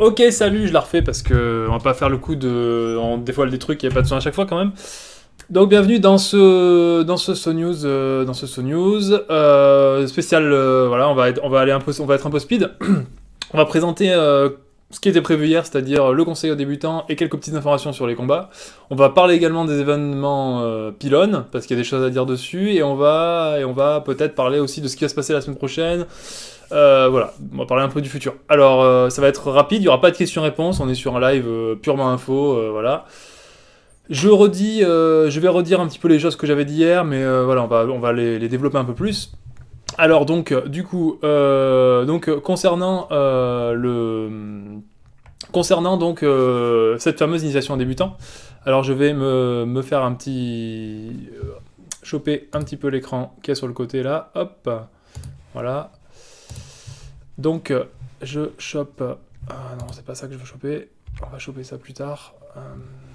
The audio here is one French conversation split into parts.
Ok, salut, je la refais parce que on va pas faire le coup de. On dévoile des trucs, il n'y a pas de son à chaque fois quand même. Donc bienvenue dans ce dans ce so news euh, dans ce so news euh, spécial euh, voilà on va être, on va aller un peu on va être un peu speed on va présenter ce qui était prévu hier c'est-à-dire le conseil aux débutants et quelques petites informations sur les combats on va parler également des événements pylônes parce qu'il y a des choses à dire dessus et on va et on va peut-être parler aussi de ce qui va se passer la semaine prochaine euh, voilà, on va parler un peu du futur. Alors, euh, ça va être rapide, il n'y aura pas de questions-réponses, on est sur un live euh, purement info, voilà. Je redis, je vais redire un petit peu les choses que j'avais dit hier, mais voilà, on va, on les, développer un peu plus. Alors donc, du coup, donc concernant le, concernant donc cette fameuse initiation débutant, alors je vais me, me faire un petit, choper un petit peu l'écran qui est sur le côté là, hop, voilà. Donc, euh, je chope... Euh, ah non, c'est pas ça que je veux choper. On va choper ça plus tard. Euh,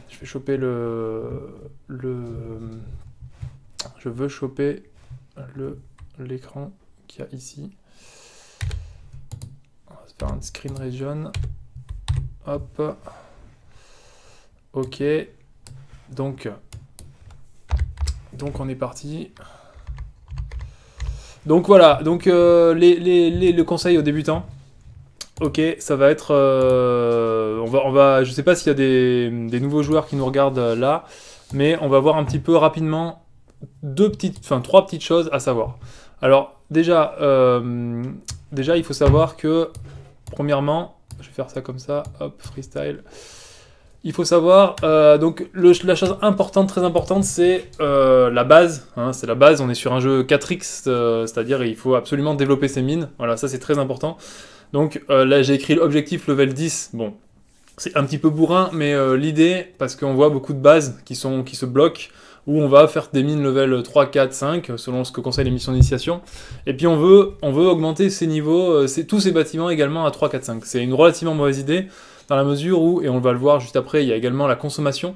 je vais choper le... le je veux choper l'écran qu'il y a ici. On va se faire un screen region. Hop. Ok. Donc, donc on est parti. Donc voilà, donc euh, le conseil aux débutants. Ok, ça va être. je euh, on va, on va, je sais pas s'il y a des, nouveaux joueurs qui nous regardent euh, là, mais on va voir un petit peu rapidement deux petites, enfin trois petites choses à savoir. Alors déjà, déjà il faut savoir que premièrement, je vais faire ça comme ça, hop freestyle. Il faut savoir, euh, donc le, la chose importante, très importante, c'est euh, la base. Hein, c'est la base, on est sur un jeu 4X, euh, c'est-à-dire il faut absolument développer ses mines. Voilà, ça c'est très important. Donc là j'ai écrit l'objectif level 10. Bon, c'est un petit peu bourrin, mais l'idée, parce qu'on voit beaucoup de bases qui, sont, qui se bloquent, où on va faire des mines level 3, 4, 5, selon ce que conseille les missions d'initiation. Et puis on veut, on veut augmenter ces niveaux, tous ces bâtiments également à 3, 4, 5. C'est une relativement mauvaise idée dans la mesure où, et on va le voir juste après, il y a également la consommation.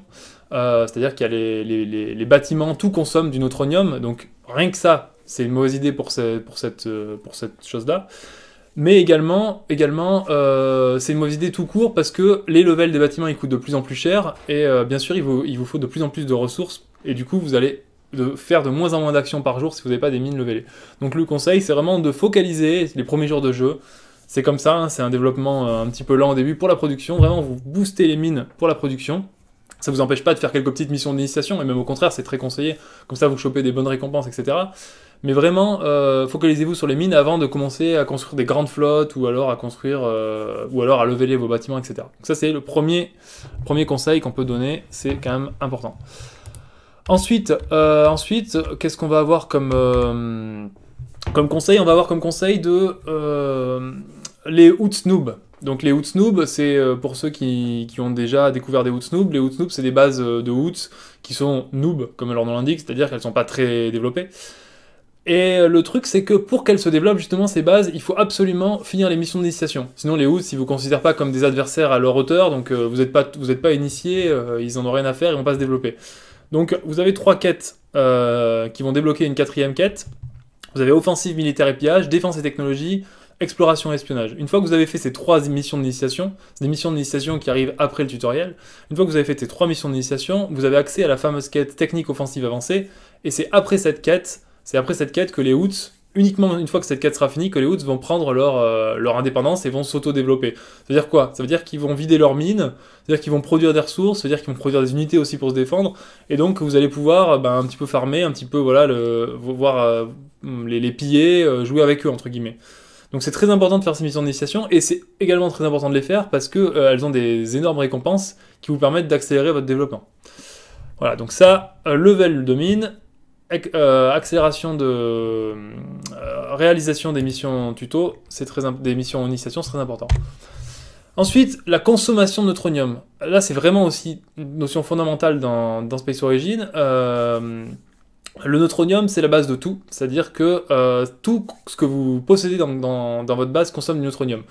Euh, c'est-à-dire qu'il y a les, bâtiments, tout consomme du neutronium, donc rien que ça, c'est une mauvaise idée pour, pour cette, euh, pour cette chose-là. Mais également, également euh, c'est une mauvaise idée tout court parce que les levels des bâtiments ils coûtent de plus en plus cher et bien sûr il vous, faut de plus en plus de ressources et du coup vous allez faire de moins en moins d'actions par jour si vous n'avez pas des mines levelées. Donc le conseil, c'est vraiment de focaliser les premiers jours de jeu c'est comme ça, hein, c'est un développement euh, un petit peu lent au début pour la production. Vraiment, vous boostez les mines pour la production. Ça vous empêche pas de faire quelques petites missions d'initiation, et même au contraire, c'est très conseillé. Comme ça, vous chopez des bonnes récompenses, etc. Mais vraiment, euh, focalisez-vous sur les mines avant de commencer à construire des grandes flottes ou alors à construire euh, ou alors à leveler vos bâtiments, etc. Donc ça, c'est le premier, premier conseil qu'on peut donner. C'est quand même important. Ensuite, ensuite qu'est-ce qu'on va avoir comme comme conseil, on va avoir comme conseil de euh, les Hootsnoob. Donc les Noob, c'est euh, pour ceux qui, ont déjà découvert des Noob. Les Noob, c'est des bases euh, de Hoots qui sont noob, comme leur nom l'indique, c'est-à-dire qu'elles ne sont pas très développées. Et euh, le truc, c'est que pour qu'elles se développent, justement, ces bases, il faut absolument finir les missions d'initiation. Sinon, les Hoots, ils vous considèrent pas comme des adversaires à leur hauteur, donc vous n'êtes pas, vous pas initié, ils n'en ont rien à faire, ils vont pas se développer. Donc, vous avez trois quêtes qui vont débloquer une quatrième quête. Vous avez offensive militaire et pillage, défense et technologie, exploration et espionnage. Une fois que vous avez fait ces trois missions d'initiation, des missions d'initiation qui arrivent après le tutoriel, une fois que vous avez fait ces trois missions d'initiation, vous avez accès à la fameuse quête technique offensive avancée, et c'est après cette quête, c'est après cette quête que les hoots uniquement une fois que cette quête sera finie que les vont prendre leur, euh, leur indépendance et vont s'auto-développer. Ça veut dire quoi Ça veut dire qu'ils vont vider leurs mines, c'est-à-dire qu'ils vont produire des ressources, c'est-à-dire qu'ils vont produire des unités aussi pour se défendre, et donc vous allez pouvoir euh, ben, un petit peu farmer, un petit peu voilà, le, voir euh, les, les, piller, jouer avec eux entre guillemets. Donc c'est très important de faire ces missions d'initiation et c'est également très important de les faire parce que elles ont des énormes récompenses qui vous permettent d'accélérer votre développement. Voilà, donc ça, level mine... Euh, accélération de euh, réalisation des missions tuto, c'est très des missions initiation, c'est très important. Ensuite, la consommation de neutronium. Là, c'est vraiment aussi une notion fondamentale dans, Space Origin. Euh, le neutronium, c'est la base de tout, c'est-à-dire que tout ce que vous possédez dans, dans votre base consomme du neutronium.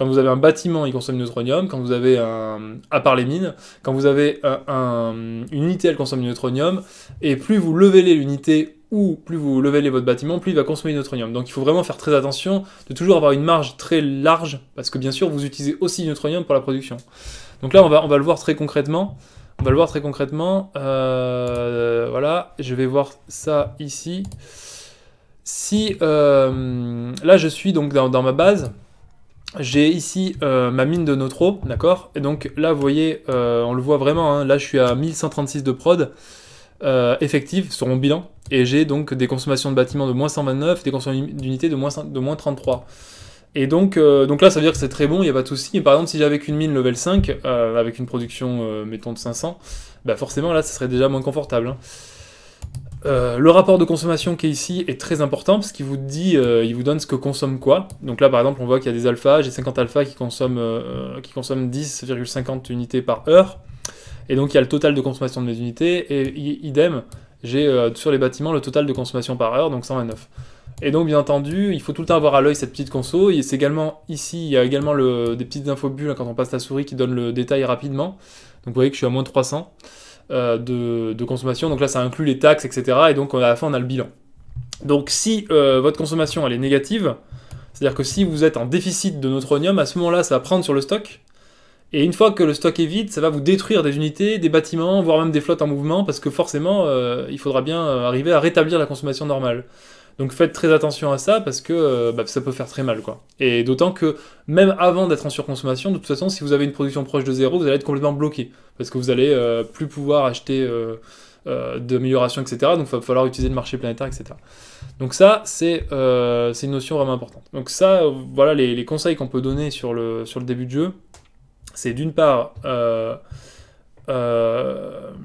Quand vous avez un bâtiment, il consomme du neutronium. Quand vous avez un. à part les mines, quand vous avez une unité, elle consomme du neutronium. Et plus vous levez l'unité ou plus vous levez votre bâtiment, plus il va consommer du neutronium. Donc il faut vraiment faire très attention de toujours avoir une marge très large, parce que bien sûr, vous utilisez aussi du neutronium pour la production. Donc là, on va, on va le voir très concrètement. On va le voir très concrètement. Euh, voilà, je vais voir ça ici. Si euh, là, je suis donc dans ma base, j'ai ici euh, ma mine de Notro, d'accord Et donc là, vous voyez, euh, on le voit vraiment, hein. là je suis à 1136 de prod euh, effective sur mon bilan, et j'ai donc des consommations de bâtiments de moins 129, des consommations d'unités de moins, de 33. Et donc, euh, donc là, ça veut dire que c'est très bon, il n'y a pas de souci. par exemple, si j'avais qu'une mine level 5, avec une production, mettons, de 500, bah forcément là, ça serait déjà moins confortable. Hein. Euh, le rapport de consommation qui est ici est très important parce qu'il vous dit, euh, il vous donne ce que consomme quoi. Donc là, par exemple, on voit qu'il y a des alphas, j'ai 50 alphas qui consomment, 10,50 euh, unités par heure. Et donc il y a le total de consommation de mes unités. Et idem, j'ai sur les bâtiments le total de consommation par heure, donc 129. Et donc, bien entendu, il faut tout le temps avoir à l'œil cette petite conso. Et c'est également ici, il y a également des petites infobulles hein, quand on passe la souris qui donne le détail rapidement. Donc vous voyez que je suis à moins de 300. Euh, de, consommation. Donc là, ça inclut les taxes, etc. Et donc à la fin, on a le bilan. Donc si euh, votre consommation elle est négative, c'est-à-dire que si vous êtes en déficit de neutronium, à ce moment-là, ça va prendre sur le stock. Et une fois que le stock est vide, ça va vous détruire des unités, des bâtiments, voire même des flottes en mouvement, parce que forcément, euh, il faudra bien arriver à rétablir la consommation normale. Donc faites très attention à ça parce que euh, bah, ça peut faire très mal. quoi. Et d'autant que même avant d'être en surconsommation, de toute façon, si vous avez une production proche de zéro, vous allez être complètement bloqué parce que vous allez euh, plus pouvoir acheter euh, euh etc. Donc il va falloir utiliser le marché planétaire, etc. Donc ça, c'est une notion vraiment importante. Donc ça, voilà les, conseils qu'on peut donner sur le, sur le début de jeu. C'est d'une part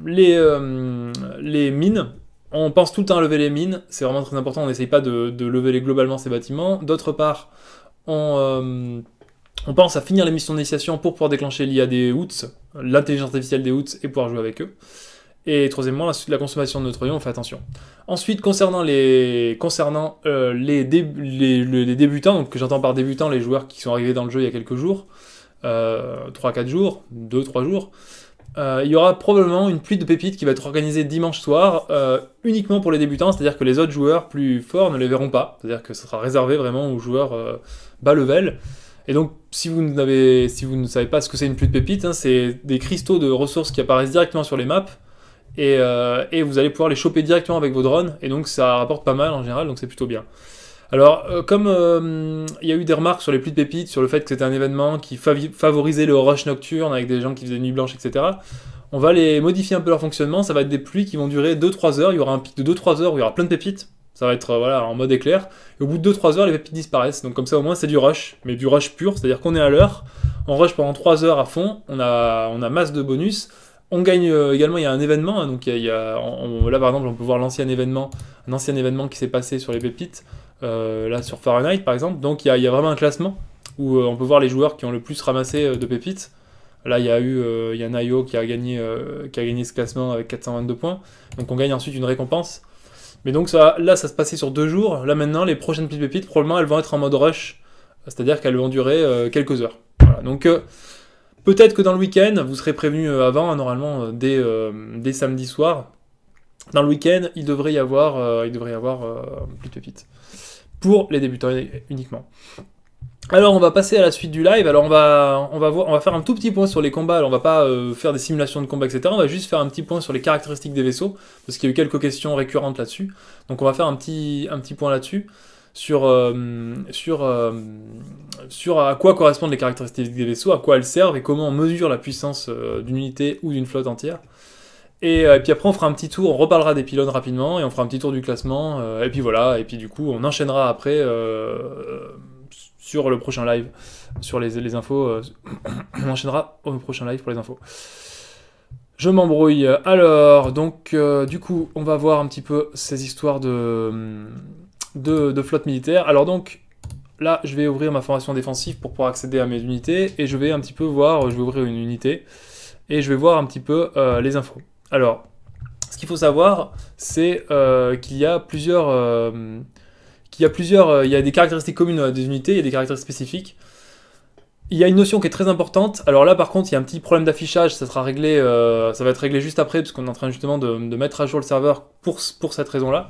les, les mines on pense tout le temps à lever les mines, c'est vraiment très important, on n'essaye pas de, lever globalement ces bâtiments. D'autre part, on, euh, pense à finir les missions d'initiation pour pouvoir déclencher l'IA des Hoots, l'intelligence artificielle des Hoots, et pouvoir jouer avec eux. Et troisièmement, la, la consommation de neutrons, on fait attention. Ensuite, concernant les, concernant, euh, les, débutants, donc que j'entends par débutants les joueurs qui sont arrivés dans le jeu il y a quelques jours, 3-4 euh, jours, 2-3 jours, euh, il y aura probablement une pluie de pépites qui va être organisée dimanche soir euh, uniquement pour les débutants, c'est-à-dire que les autres joueurs plus forts ne les verront pas, c'est-à-dire que ce sera réservé vraiment aux joueurs euh, bas level. Et donc, si vous, n'avez, si vous ne savez pas ce que c'est une pluie de pépites, hein, c'est des cristaux de ressources qui apparaissent directement sur les maps et, et, vous allez pouvoir les choper directement avec vos drones, et donc ça rapporte pas mal en général, donc c'est plutôt bien. Alors, euh, comme euh, il y a eu des remarques sur les pluies de pépites, sur le fait que c'était un événement qui favorisait le rush nocturne avec des gens qui faisaient nuit blanche, etc., on va les modifier un peu leur fonctionnement. Ça va être des pluies qui vont durer 2-3 heures. Il y aura un pic de 2-3 heures où il y aura plein de pépites. Ça va être euh, voilà, en mode éclair. Et au bout de 2-3 heures, les pépites disparaissent. Donc, comme ça, au moins, c'est du rush, mais du rush pur. C'est-à-dire qu'on est à l'heure, on rush pendant 3 heures à fond, on a, on a masse de bonus. On gagne également, il y a un événement, hein. donc a, là par exemple on peut voir l'ancien événement, un ancien événement qui s'est passé sur les pépites. Euh, là sur Fahrenheit par exemple. Donc il y, a vraiment un classement où euh, on peut voir les joueurs qui ont le plus ramassé euh, de pépites. Là, il y a eu il y a Nayo qui a, gagné, qui a gagné ce classement avec 422 points. Donc on gagne ensuite une récompense. Mais donc ça, là, ça se passait sur deux jours. Là maintenant, les prochaines petites pépites, probablement, elles vont être en mode rush. C'est-à-dire qu'elles vont durer quelques heures. Donc peut-être que dans le week-end, vous serez prévenu avant, hein, normalement, dès, samedi soir dans le week-end, il devrait y avoir, euh, il devrait y avoir euh, plus de pépites. Pour les débutants uniquement. Alors on va passer à la suite du live. Alors on va on va voir, on va faire un tout petit point sur les combats. Alors on va pas euh, faire des simulations de combats, etc. On va juste faire un petit point sur les caractéristiques des vaisseaux parce qu'il y a eu quelques questions récurrentes là-dessus. Donc on va faire un petit un petit point là-dessus sur sur sur à quoi correspondent les caractéristiques des vaisseaux, à quoi elles servent et comment on mesure la puissance d'une unité ou d'une flotte entière. Euh, et, puis après, on fera un petit tour, on reparlera des pylônes rapidement et on fera un petit tour du classement. Euh, et puis voilà, et puis du coup, on enchaînera après euh, sur le prochain live, sur les, infos. on enchaînera au prochain live pour les infos. Je m'embrouille. Alors, donc, du coup, on va voir un petit peu ces histoires de, de, flotte militaire. Alors, donc, là, je vais ouvrir ma formation défensive pour pouvoir accéder à mes unités. Et je vais un petit peu voir, je vais ouvrir une unité. Et je vais voir un petit peu les infos. Alors, ce qu'il faut savoir, c'est euh, qu'il y a plusieurs... Euh, qu'il y a plusieurs... Euh, il y a des caractéristiques communes des unités, il y a des caractéristiques spécifiques. Il y a une notion qui est très importante. Alors là, par contre, il y a un petit problème d'affichage. Ça sera réglé, ça va être réglé juste après, puisqu'on est en train justement de, de, mettre à jour le serveur pour, pour cette raison-là.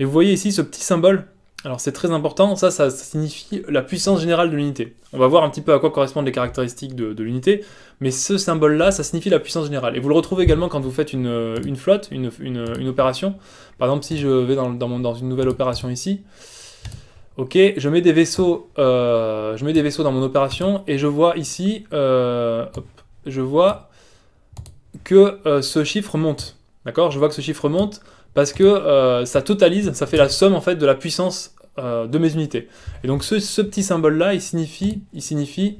Mais vous voyez ici ce petit symbole alors c'est très important, ça, ça, signifie la puissance générale de l'unité. On va voir un petit peu à quoi correspondent les caractéristiques de, l'unité, mais ce symbole-là, ça signifie la puissance générale. Et vous le retrouvez également quand vous faites une, euh, flotte, une, opération. Par exemple, si je vais dans, une nouvelle opération ici, ok, je mets des vaisseaux, euh, je mets des vaisseaux dans mon opération, et je vois ici, euh, je vois que ce chiffre monte. D'accord Je vois que ce chiffre monte parce que ça totalise, ça fait la somme en fait de la puissance euh, de mes unités. Et donc ce, petit symbole-là, il signifie, il signifie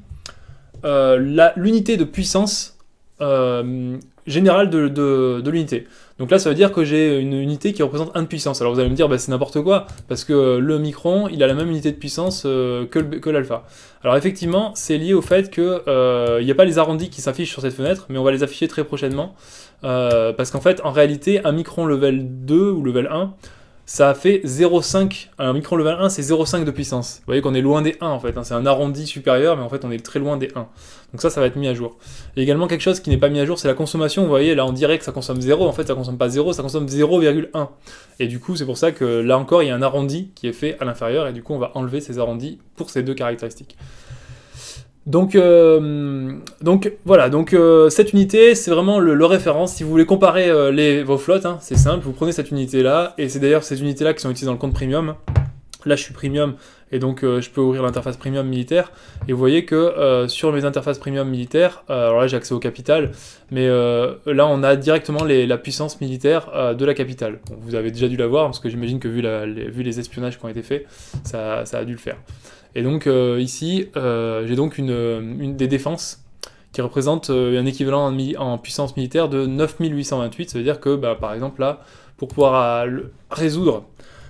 euh, l'unité de puissance euh, générale de, l'unité. Donc là, ça veut dire que j'ai une unité qui représente 1 de puissance. Alors vous allez me dire, bah, c'est n'importe quoi, parce que le micron, il a la même unité de puissance que l'alpha. Alors effectivement, c'est lié au fait qu'il n'y a pas les arrondis qui s'affichent sur cette fenêtre, mais on va les afficher très prochainement, parce qu'en fait, en réalité, un micron level 2 ou level 1, ça a fait 0,5. alors micron level 1, c'est 0,5 de puissance. Vous voyez qu'on est loin des 1 en fait. Hein. C'est un arrondi supérieur, mais en fait, on est très loin des 1. Donc ça, ça va être mis à jour. Et également, quelque chose qui n'est pas mis à jour, c'est la consommation. Vous voyez, là, on dirait que ça consomme 0. En fait, ça consomme pas 0, ça consomme 0,1. Et du coup, c'est pour ça que là encore, il y a un arrondi qui est fait à l'inférieur. Et du coup, on va enlever ces arrondis pour ces deux caractéristiques. Euh, donc, voilà, donc euh, cette unité, c'est vraiment le, référence. Si vous voulez comparer euh, vos flottes, hein, c'est simple, vous prenez cette unité-là, et c'est d'ailleurs ces unités-là qui sont utilisées dans le compte premium. Là, je suis premium, et donc je peux ouvrir l'interface premium militaire, et vous voyez que sur mes interfaces premium militaires, alors là j'ai accès au capital, mais là on a directement la puissance militaire de la capitale. vous avez déjà dû la voir, parce que j'imagine que vu, la, les, vu, les, espionnages qui ont été faits, ça a dû le faire. Et donc euh, ici, euh, j'ai donc euh, une, des défenses qui représentent un équivalent en, puissance militaire de 9828. Ça veut dire que, bah, par exemple, là, pour pouvoir résoudre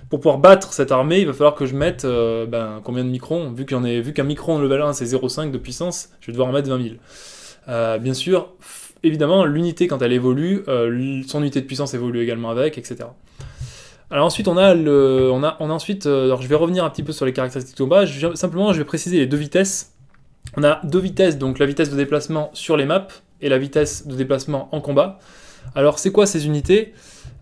pour pouvoir battre cette armée, il va falloir que je mette ben, combien de microns Vu qu'un micron micron level 1 c'est 0,5 de puissance, je vais devoir en mettre 20 000. bien sûr, évidemment, l'unité quand elle évolue, son unité de puissance évolue également avec, etc. Alors ensuite, on a le, on a, on ensuite, euh, alors je vais revenir un petit peu sur les caractéristiques de combat. simplement, je vais préciser les deux vitesses. On a deux vitesses, donc la vitesse de déplacement sur les maps et la vitesse de déplacement en combat. Alors c'est quoi ces unités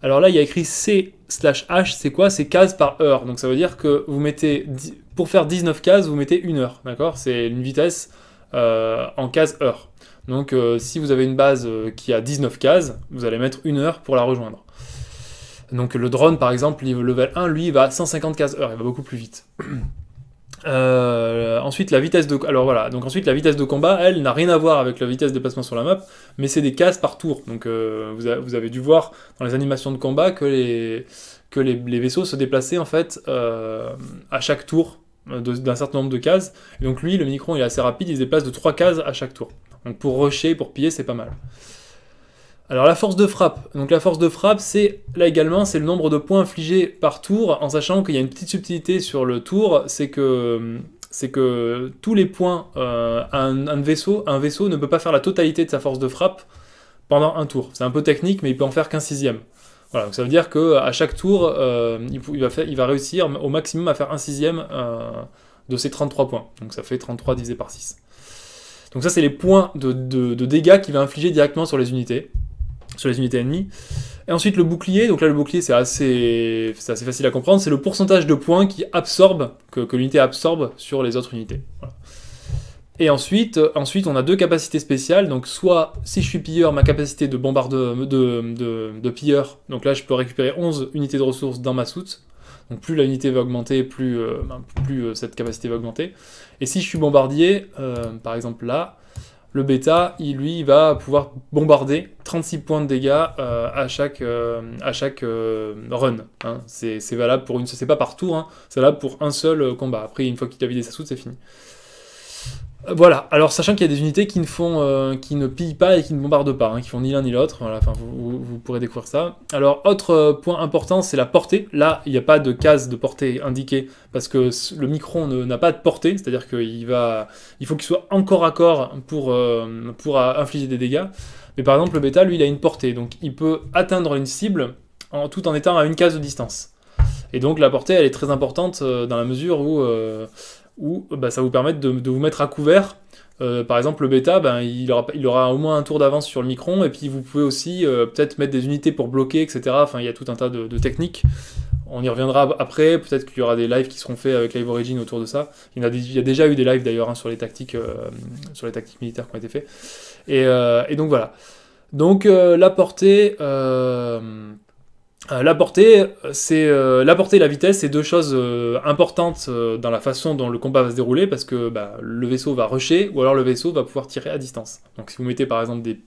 Alors là, il y a écrit C slash H, c'est quoi C'est cases par heure. Donc ça veut dire que vous mettez, pour faire 19 cases, vous mettez une heure, d'accord C'est une vitesse euh, en case heure. Donc euh, si vous avez une base qui a 19 cases, vous allez mettre une heure pour la rejoindre. Donc le drone, par exemple, level 1, lui, il va à 150 heures, il va beaucoup plus vite. Euh, ensuite, la vitesse de alors voilà. Donc ensuite, la vitesse de combat, elle n'a rien à voir avec la vitesse de déplacement sur la map, mais c'est des cases par tour. Donc euh, vous, avez dû voir dans les animations de combat que les que les, vaisseaux se déplaçaient en fait euh, à chaque tour d'un certain nombre de cases. donc lui, le micron, il est assez rapide, il se déplace de 3 cases à chaque tour. Donc pour rusher, pour piller, c'est pas mal. Alors la force de frappe. Donc la force de frappe, c'est là également, c'est le nombre de points infligés par tour, en sachant qu'il y a une petite subtilité sur le tour, c'est que c'est que tous les points, euh, un, vaisseau, un vaisseau ne peut pas faire la totalité de sa force de frappe pendant un tour. C'est un peu technique, mais il peut en faire qu'un sixième. Voilà, donc ça veut dire qu'à chaque tour, euh, il, va réussir au maximum à faire un sixième euh, de ses 33 points. Donc ça fait 33 divisé par 6. Donc ça, c'est les points de, de dégâts qu'il va infliger directement sur les unités sur les unités ennemies. Et ensuite le bouclier, donc là le bouclier c'est assez, facile à comprendre, c'est le pourcentage de points qui absorbe, que, l'unité absorbe sur les autres unités. Et ensuite, euh, ensuite, on a deux capacités spéciales. Donc, soit si je suis pilleur, ma capacité de bombarde de, de, pilleur. Donc là, je peux récupérer 11 unités de ressources dans ma soute. Donc, plus la unité va augmenter, plus, euh, ben, plus euh, cette capacité va augmenter. Et si je suis bombardier, par exemple là, le bêta, il, lui, va pouvoir bombarder 36 points de dégâts euh, à chaque, euh, à chaque euh, run. Hein. C'est valable pour une... C'est pas par tour, hein. c'est valable pour un seul combat. Après, une fois qu'il a vidé sa soute, c'est fini. Euh, voilà, alors sachant qu'il y a des unités qui ne font, euh, qui ne pillent pas et qui ne bombardent pas, hein, qui font ni l'un ni l'autre, vous, pourrez découvrir ça. Alors, autre euh, point important, c'est la portée. Là, il n'y a pas de case de portée indiquée, parce que le micron n'a pas de portée, c'est-à-dire qu'il va, il faut qu'il soit encore à corps pour, infliger des dégâts. Mais par exemple, le bêta, lui, il a une portée, donc il peut atteindre une cible tout en étant à une case de distance. Et donc la portée, elle est très importante dans la mesure où où bah, ça vous permet de, vous mettre à couvert. Euh, par exemple, le bêta, ben, il, aura, il aura au moins un tour d'avance sur le micron, et puis vous pouvez aussi euh, peut-être mettre des unités pour bloquer, etc. Enfin, il y a tout un tas de, techniques. On y reviendra après, peut-être qu'il y aura des lives qui seront faits avec Live Origin autour de ça. Il y, a, déjà eu des lives d'ailleurs hein, sur, les tactiques, euh, sur les tactiques militaires qui ont été faits. Et, et donc voilà. Donc la portée... Euh, la portée, euh, c'est euh, la et la vitesse, c'est deux choses importantes dans la façon dont le combat va se dérouler parce que bah, le vaisseau va rusher ou alors le vaisseau va pouvoir tirer à distance. Donc si vous mettez par exemple des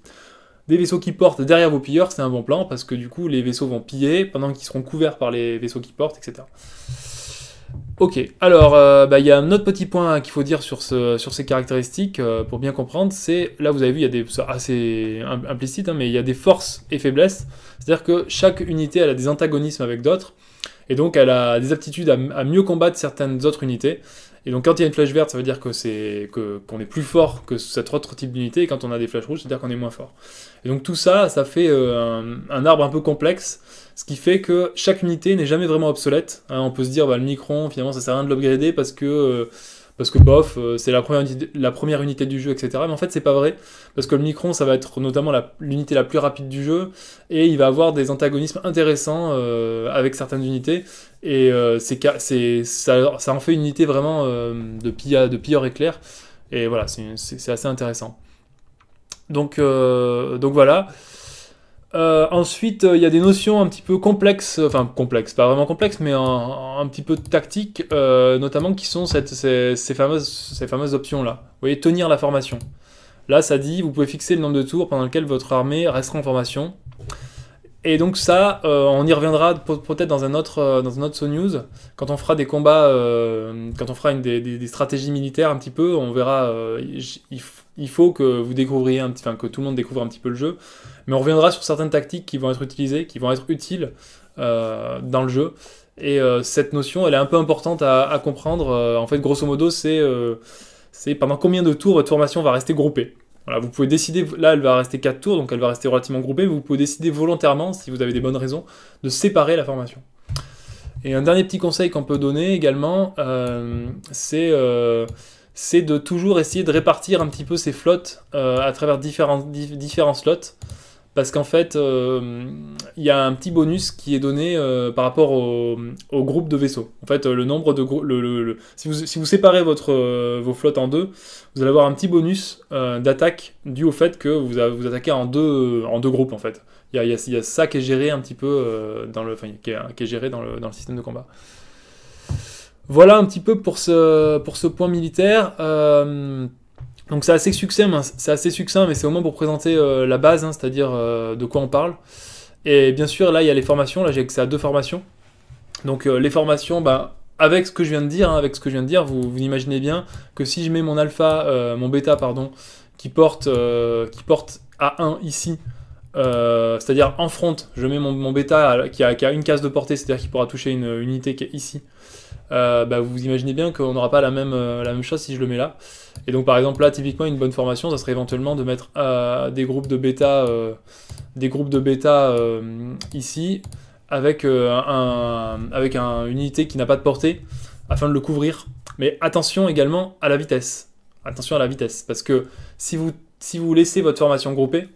vaisseaux qui portent derrière vos pilleurs, c'est un bon plan parce que du coup les vaisseaux vont piller pendant qu'ils seront couverts par les vaisseaux qui portent, etc. Ok, alors euh, bah, il y a un autre petit point qu'il faut dire sur, ces caractéristiques euh, pour bien comprendre, c'est là vous avez vu, il y a des assez implicite, hein, mais il y a des forces et faiblesses, c'est-à-dire que chaque unité elle a des antagonismes avec d'autres, et donc elle a des aptitudes à mieux combattre certaines autres unités. Et donc quand il y a une flèche verte, ça veut dire que c'est que qu'on est plus fort que cet autre type d'unité, et quand on a des flèches rouges, c'est-à-dire qu'on est moins fort. Et donc tout ça, ça fait euh, un, arbre un peu complexe, ce qui fait que chaque unité n'est jamais vraiment obsolète. Hein, on peut se dire, bah, le micron, finalement, ça sert à rien de l'upgrader parce que... Euh, parce que bof, euh, c'est la première, unité, la première unité du jeu, etc. Mais en fait, c'est pas vrai, parce que le Micron, ça va être notamment l'unité la, plus rapide du jeu, et il va avoir des antagonismes intéressants avec certaines unités, et euh, c'est, ça, en fait une unité vraiment euh, de, pilla, de pilleur éclair. Et voilà, c'est, assez intéressant. Donc, euh, donc voilà. ensuite, il y a des notions un petit peu complexes, enfin complexes, pas vraiment complexes, mais un, petit peu tactiques, notamment qui sont cette, ces, ces, fameuses, ces fameuses options-là. Vous voyez, tenir la formation. Là, ça dit, vous pouvez fixer le nombre de tours pendant lequel votre armée restera en formation. Et donc ça, euh, on y reviendra peut-être dans un autre euh, dans un autre so news quand on fera des combats, euh, quand on fera une, des, stratégies militaires un petit peu, on verra. Il, faut que vous découvriez enfin que tout le monde découvre un petit peu le jeu, mais on reviendra sur certaines tactiques qui vont être utilisées, qui vont être utiles dans le jeu. Et cette notion, elle est un peu importante à, à comprendre. en fait, grosso modo, c'est c'est pendant combien de tours votre formation va rester groupée vous pouvez décider, là elle va rester 4 tours, donc elle va rester relativement groupée, vous pouvez décider volontairement, si vous avez des bonnes raisons, de séparer la formation. Et un dernier petit conseil qu'on peut donner également, euh, euh, c'est de toujours essayer de répartir un petit peu ses flottes euh, à travers différents slots parce qu'en fait, euh, il y a un petit bonus qui est donné euh, par rapport au, groupe de vaisseaux. En fait, euh, le nombre de gros le, si, vous, séparez votre, vos flottes en deux, vous allez avoir un petit bonus d'attaque dû au fait que vous vous attaquez en deux, en deux groupes en fait. Il y, a, ça qui est géré un petit peu dans le, qui, est, géré dans le, système de combat. Voilà un petit peu pour ce point militaire. Donc c'est assez succinct, mais c'est assez mais c'est au moins pour présenter euh, la base, hein, c'est-à-dire euh, de quoi on parle. Et bien sûr, là, il y a les formations. Là, j'ai accès à deux formations. Donc euh, les formations, bah, avec ce que je viens de dire, hein, avec ce que je viens de dire, vous, imaginez bien que si je mets mon alpha, mon bêta, pardon, qui porte, qui porte à 1 ici, c'est-à-dire en front, je mets mon, mon bêta qui a, une case de portée, c'est-à-dire qui pourra toucher une, une unité qui est ici. Euh, bah, vous imaginez bien qu'on n'aura pas la même, euh, la même chose si je le mets là. Et donc par exemple là, typiquement, une bonne formation, ça serait éventuellement de mettre euh, des groupes de bêta, des groupes de bêta ici, avec, un, avec un, une unité qui n'a pas de portée, afin de le couvrir. Mais attention également à la vitesse. Attention à la vitesse, parce que si vous, si vous laissez votre formation groupée,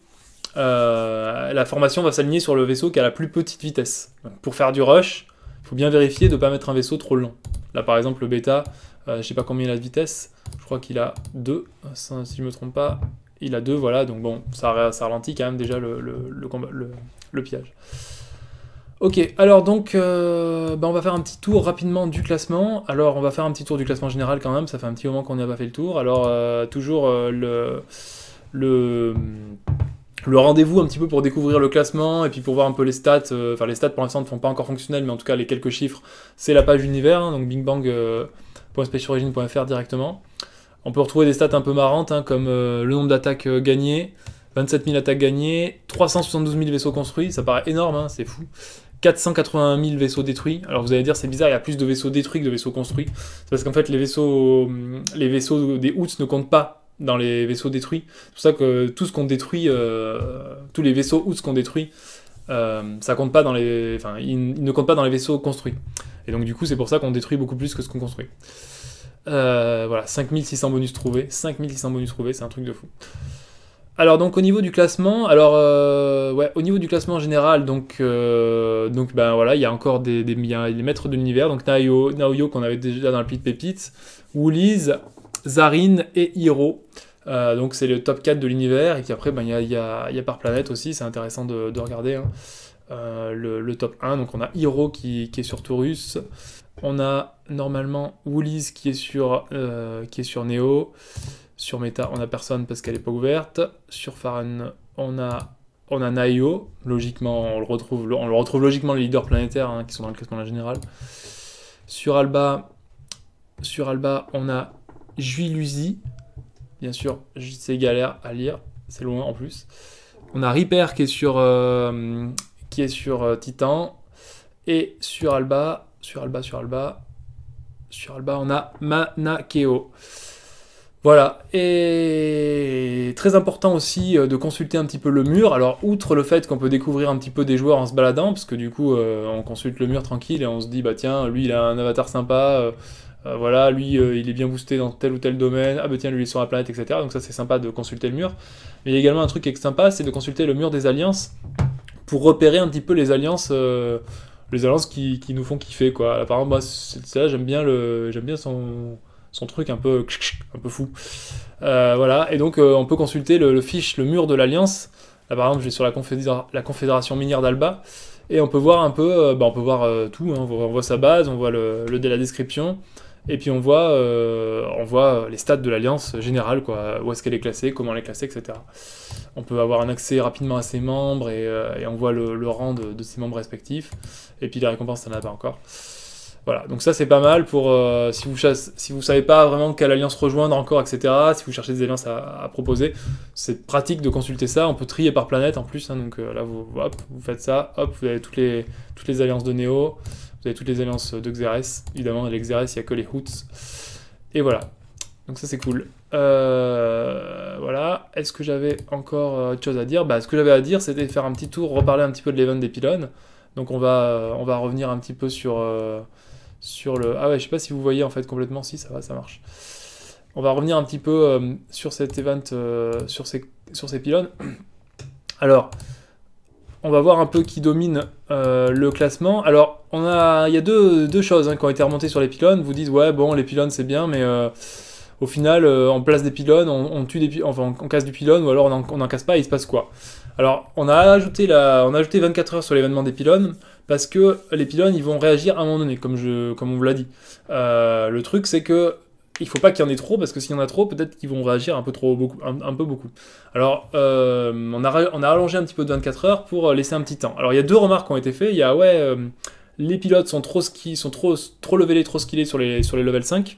la formation va s'aligner sur le vaisseau qui a la plus petite vitesse. pour faire du rush, faut bien vérifier de ne pas mettre un vaisseau trop long. Là, par exemple, le bêta, euh, je sais pas combien il a de vitesse. Je crois qu'il a 2, si je ne me trompe pas. Il a 2, voilà. Donc bon, ça, ralentit quand même déjà le, combat, le piège. Ok, alors donc, euh, bah, on va faire un petit tour rapidement du classement. Alors, on va faire un petit tour du classement général quand même. Ça fait un petit moment qu'on a pas fait le tour. Alors, euh, toujours le... le le rendez-vous un petit peu pour découvrir le classement et puis pour voir un peu les stats. Euh, enfin, les stats pour l'instant ne font pas encore fonctionnels, mais en tout cas, les quelques chiffres, c'est la page univers, hein, donc bigbang.spaceorigin.fr euh, directement. On peut retrouver des stats un peu marrantes, hein, comme euh, le nombre d'attaques gagnées, 27 000 attaques gagnées, 372 000 vaisseaux construits, ça paraît énorme, hein, c'est fou. 481 000 vaisseaux détruits. Alors vous allez dire, c'est bizarre, il y a plus de vaisseaux détruits que de vaisseaux construits. C'est parce qu'en fait, les vaisseaux, hum, les vaisseaux des Houts ne comptent pas dans les vaisseaux détruits. C'est pour ça que tout ce qu'on détruit, euh, tous les vaisseaux ou ce qu'on détruit, euh, ça compte pas dans les, enfin, il ne compte pas dans les vaisseaux construits. Et donc du coup, c'est pour ça qu'on détruit beaucoup plus que ce qu'on construit. Euh, voilà, 5600 bonus trouvés, 5600 bonus trouvés, c'est un truc de fou. Alors donc au niveau du classement, alors ouais, au niveau du classement général, donc donc ben voilà, il y a encore des, des, maîtres de l'univers, donc Naoyo, Naoyo qu'on avait déjà dans le pit pépite, Woolies, Zarin et Hiro. Euh, donc c'est le top 4 de l'univers. Et puis après, ben, il y, a, par planète aussi, c'est intéressant de, regarder hein. euh, le, top 1. Donc on a Hiro qui, est sur Taurus. On a normalement Woolies qui est sur, euh, qui est sur Neo. Sur Meta, on a personne parce qu'elle n'est pas ouverte. Sur Faran, on a, on a Naio. Logiquement, on le retrouve, on le retrouve logiquement les leaders planétaires hein, qui sont dans le classement général. Sur Alba, sur Alba, on a Juilusi. Bien sûr, c'est galère à lire, c'est loin en plus. On a Reaper qui est sur, euh, qui est sur euh, Titan. Et sur Alba, sur Alba, sur Alba, sur Alba, on a Manakeo. Voilà, et très important aussi euh, de consulter un petit peu le mur. Alors, outre le fait qu'on peut découvrir un petit peu des joueurs en se baladant, parce que du coup, on consulte le mur tranquille et on se dit, bah tiens, lui il a un avatar sympa, euh, voilà, lui, euh, il est bien boosté dans tel ou tel domaine. Ah, bah tiens, lui, il est sur la planète, etc. Donc, ça, c'est sympa de consulter le mur. Mais il y a également un truc qui est sympa, c'est de consulter le mur des alliances pour repérer un petit peu les alliances. Euh, les alliances qui, nous font kiffer quoi. par exemple, moi, celle j'aime bien, le, j'aime bien son, truc un peu, un peu fou. voilà, et donc on peut consulter le, fiche, le mur de l'Alliance. Là, par exemple, je vais sur la, la Confédération minière d'Alba et on peut voir un peu, bah, on peut voir tout. Hein. on voit sa base, on voit le, le, la description, et puis on voit, euh, on voit les stats de l'alliance générale, quoi, où est-ce qu'elle est classée, comment elle est classée, etc. On peut avoir un accès rapidement à ses membres et, euh, on voit le, rang de, ses membres respectifs. Et puis les récompenses, ça n'en pas encore. Voilà, donc ça c'est pas mal pour euh, si vous chasse, si vous savez pas vraiment quelle alliance rejoindre encore, etc. Si vous cherchez des alliances à, proposer, c'est pratique de consulter ça. On peut trier par planète en plus, hein. donc là vous, faites ça, hop, vous avez toutes les toutes les alliances de Néo. Vous avez toutes les alliances de Xerès. Évidemment, les Xerès, il n'y a que les Hoots. Et voilà. Donc ça, c'est cool. Euh, voilà. Est-ce que j'avais encore euh, autre chose à dire bah, Ce que j'avais à dire, c'était faire un petit tour, reparler un petit peu de l'event des pylônes. Donc on va, euh, on va revenir un petit peu sur, sur le... Ah ouais, je sais pas si vous voyez en fait complètement. Si, ça va, ça marche. On va revenir un petit peu sur cet event, sur, ces, sur ces pylônes. Alors, on va voir un peu qui domine euh, le classement. Alors, on a, il y a deux, choses hein, qui ont été remontées sur les pylônes. Vous dites, ouais, bon, les pylônes, c'est bien, mais euh, au final, on euh, place des pylônes, on, tue des enfin, on, casse du pylône, ou alors on n'en casse pas, et il se passe quoi Alors, on a, ajouté la, on a ajouté 24 heures sur l'événement des pylônes, parce que les pylônes, ils vont réagir à un moment donné, comme, je, comme on vous l'a dit. le truc, c'est que il faut pas qu'il y en ait trop, parce que s'il y en a trop, peut-être qu'ils vont réagir un peu trop beaucoup. Un, peu beaucoup. Alors, euh, on, a, on a allongé un petit peu de 24 heures pour euh, laisser un petit temps. Alors, il y a deux remarques qui ont été faites. Il y a, ouais, euh, les pilotes sont trop, sont trop, trop levelés, trop skillés sur les, sur les level 5.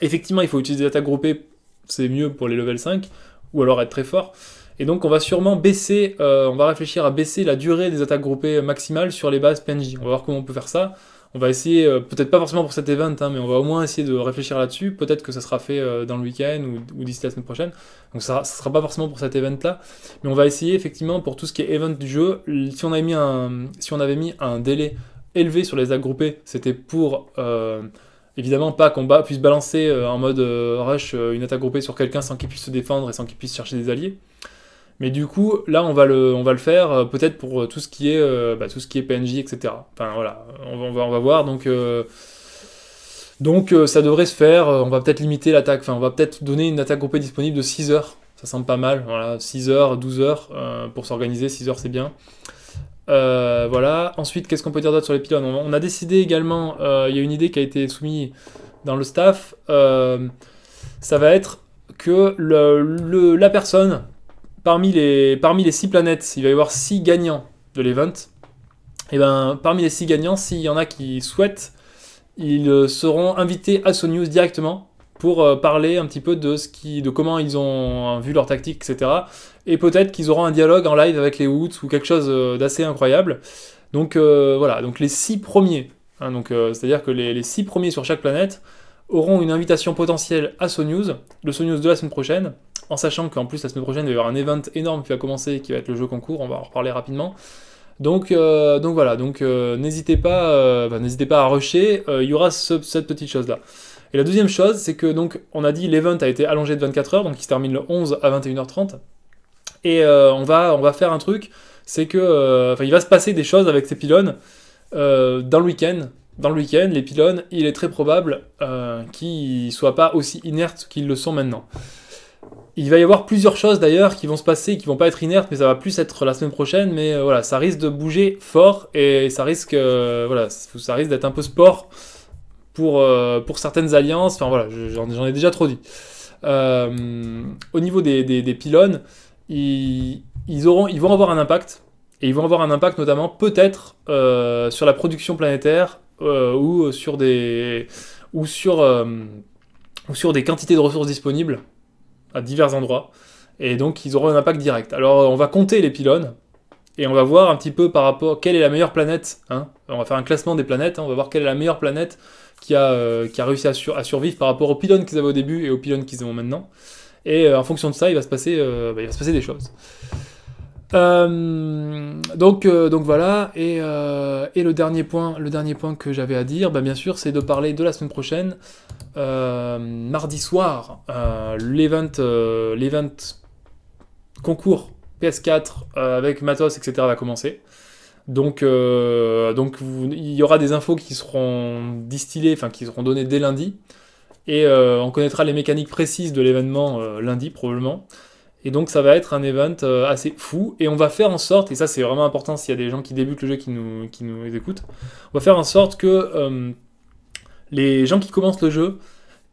Effectivement, il faut utiliser des attaques groupées, c'est mieux pour les level 5, ou alors être très fort. Et donc on va sûrement baisser, on va réfléchir à baisser la durée des attaques groupées maximales sur les bases PNJ. On va voir comment on peut faire ça on va essayer, euh, peut-être pas forcément pour cet event, hein, mais on va au moins essayer de réfléchir là-dessus. Peut-être que ça sera fait euh, dans le week-end ou, d'ici la semaine prochaine. Donc ça, ça sera pas forcément pour cet event-là, mais on va essayer effectivement pour tout ce qui est event du jeu. Si on avait mis un, délai élevé sur les groupées, c'était pour euh, évidemment pas qu'on puisse balancer en mode rush une attaque groupée sur quelqu'un sans qu'il puisse se défendre et sans qu'il puisse chercher des alliés. Mais du coup, là, on va le, on va le faire euh, peut-être pour euh, tout ce qui est, euh, bah, tout ce qui est PNJ, etc. Enfin voilà, on va, va, voir. Donc, donc ça devrait se faire. On va peut-être limiter l'attaque. Enfin, on va peut-être donner une attaque groupée disponible de 6 heures. Ça semble pas mal. Voilà, 6 heures, 12 heures pour s'organiser. 6 heures, c'est bien. voilà. Ensuite, qu'est-ce qu'on peut dire d'autre sur les pylônes on, a décidé également. Il y a une idée qui a été soumise dans le staff. ça va être que la personne parmi les, parmi les planètes, il va y avoir six gagnants de l'event. Et eh ben, parmi les six gagnants, s'il y en a qui souhaitent, ils euh, seront invités à SoNews News directement pour euh, parler un petit peu de ce qui, de comment ils ont euh, vu leur tactique, etc. Et peut-être qu'ils auront un dialogue en live avec les Hoots ou quelque chose d'assez incroyable. Donc voilà, donc les six premiers, hein, donc c'est-à-dire que les, six premiers sur chaque planète auront une invitation potentielle à SoNews, le news de la semaine prochaine, en sachant qu'en plus la semaine prochaine il va y avoir un event énorme qui va commencer, qui va être le jeu concours, on va en reparler rapidement. Donc, euh, donc voilà, donc euh, n'hésitez pas, euh, bah, n'hésitez pas à rusher, il y aura cette petite chose là. Et la deuxième chose, c'est que donc on a dit l'event a été allongé de 24 heures, donc il se termine le 11 à 21h30. Et on, va, on va faire un truc, c'est que il va se passer des choses avec ces pylônes dans le week-end. Dans le week-end, les pylônes, il est très probable qu'ils ne soient pas aussi inertes qu'ils le sont maintenant. Il va y avoir plusieurs choses d'ailleurs qui vont se passer, qui qui vont pas être inertes, mais ça va plus être la semaine prochaine. Mais euh, voilà, ça risque de bouger fort et ça risque, euh, voilà, ça risque d'être un peu sport pour, euh, pour certaines alliances. Enfin voilà, j'en ai déjà trop dit. au niveau des, des, pylônes, ils, ils, auront, ils vont avoir un impact et ils vont avoir un impact notamment peut-être sur la production planétaire ou sur des ou sur ou sur des quantités de ressources disponibles à divers endroits. Et donc, ils auront un impact direct. Alors, on va compter les pylônes. Et on va voir un petit peu par rapport quelle est la meilleure planète. Hein. On va faire un classement des planètes. Hein. On va voir quelle est la meilleure planète qui a, euh, qui a réussi à, survivre par rapport aux pylônes qu'ils avaient au début et aux pylônes qu'ils ont maintenant. Et euh, en fonction de ça, il va se passer, euh, bah, il va se passer des choses. Euh, euh, donc, voilà, euh, et, le, dernier point, le dernier point que j'avais à dire, bah, bien sûr, c'est de parler de la semaine prochaine, mardi soir, l'event concours PS4 avec Matos, etc. va commencer. Donc, il y aura des infos qui seront distillées, enfin qui seront données dès lundi, et on connaîtra les mécaniques précises de l'événement lundi probablement. Et donc ça va être un event euh, assez fou. Et on va faire en sorte, et ça c'est vraiment important s'il y a des gens qui débutent le jeu qui nous, qui nous écoutent, on va faire en sorte que euh, les gens qui commencent le jeu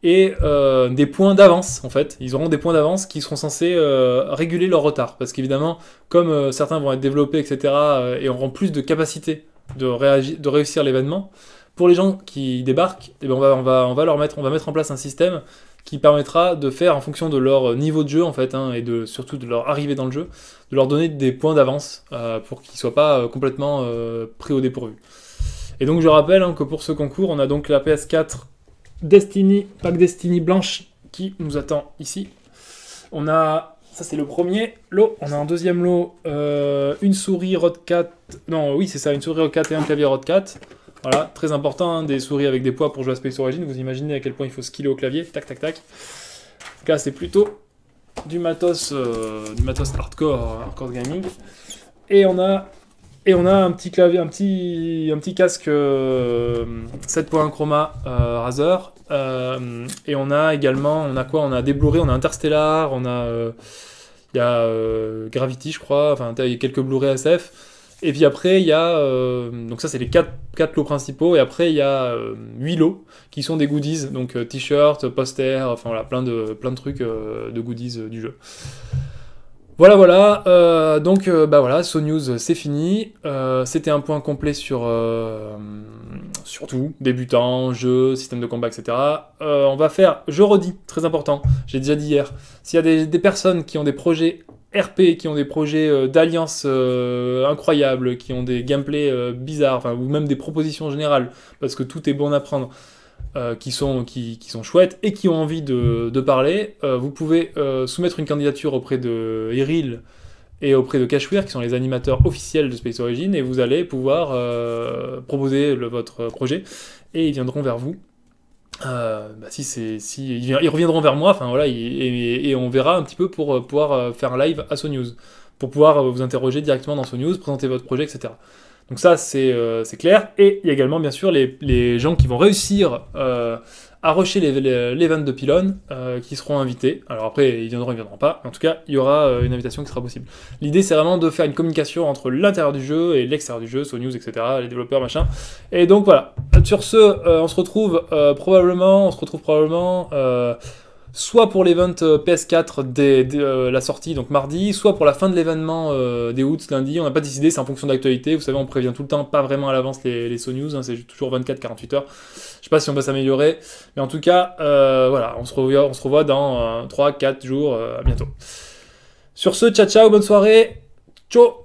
aient euh, des points d'avance en fait. Ils auront des points d'avance qui seront censés réguler leur retard. Parce qu'évidemment, comme certains vont être développés, etc., et auront plus de capacité de, de réussir l'événement, pour les gens qui débarquent, eh ben, on, va, leur mettre, on va mettre en place un système qui permettra de faire en fonction de leur euh, niveau de jeu en fait hein, et de surtout de leur arrivée dans le jeu, de leur donner des points d'avance euh, pour qu'ils soient pas euh, complètement pris au dépourvu. Et donc je rappelle hein, que pour ce concours, on a donc la PS4 Destiny, pack Destiny blanche qui nous attend ici. On a ça c'est le premier lot. On a un deuxième lot, une souris 4, Non, oui c'est ça, une souris 4 et un clavier 4. Voilà, très important, hein, des souris avec des poids pour jouer à Space Origin. Vous imaginez à quel point il faut skiller au clavier. Tac, tac, tac. Donc là, c'est plutôt du matos, euh, du matos hardcore, hardcore gaming. Et on a, et on a un petit clavier, un petit, un petit casque 7.1 euh, Chroma euh, Razer. et on a également, on a quoi On a des Blu-ray, on a Interstellar, on a, il y a Gravity, je crois. Enfin, il y a quelques Blu-ray SF. Et puis après, il y a. Euh, donc, ça, c'est les 4, quatre lots principaux. Et après, il y a 8 euh, lots qui sont des goodies. Donc, euh, t-shirts, posters, enfin voilà, plein de, plein de trucs de goodies du jeu. Voilà, voilà. donc, bah voilà, So News, c'est fini. C'était un point complet sur. surtout, débutant jeu système de combat, etc. on va faire. Je redis, très important, j'ai déjà dit hier. S'il y a des personnes qui ont des projets RP qui ont des projets euh, d'alliance euh, incroyables, qui ont des gameplays euh, bizarres, ou même des propositions générales, parce que tout est bon à prendre, qui, sont, chouettes et qui ont envie de, parler, vous pouvez soumettre une candidature auprès de Eril et auprès de Cashware, qui sont les animateurs officiels de Space Origin, et vous allez pouvoir proposer votre projet, et ils viendront vers vous. Euh, bah si c'est si ils reviendront vers moi enfin voilà et, on verra un petit peu pour euh, pouvoir euh, faire un live à SoNews pour pouvoir vous interroger directement dans SoNews présenter votre projet etc donc ça c'est clair et il y a également bien sûr les, gens qui vont réussir à rusher les, les, 22 pylônes euh, qui seront invités. Alors après, ils viendront, ils viendront pas. En tout cas, il y aura euh, une invitation qui sera possible. L'idée, c'est vraiment de faire une communication entre l'intérieur du jeu et l'extérieur du jeu, Sony News, etc., les développeurs, machin. Et donc voilà. Sur ce, euh, on se retrouve probablement, on se retrouve probablement soit pour l'event euh, PS4 dès, euh, la sortie, donc mardi, soit pour la fin de l'événement euh, des août lundi. On n'a pas décidé, c'est en fonction d'actualité. Vous savez, on prévient tout le temps, pas vraiment à l'avance les, les News, hein, c'est toujours 24-48 heures. Je sais pas si on va s'améliorer, mais en tout cas, voilà, on se revoit, on se revoit dans 3-4 jours. à bientôt. Sur ce, ciao ciao, bonne soirée, ciao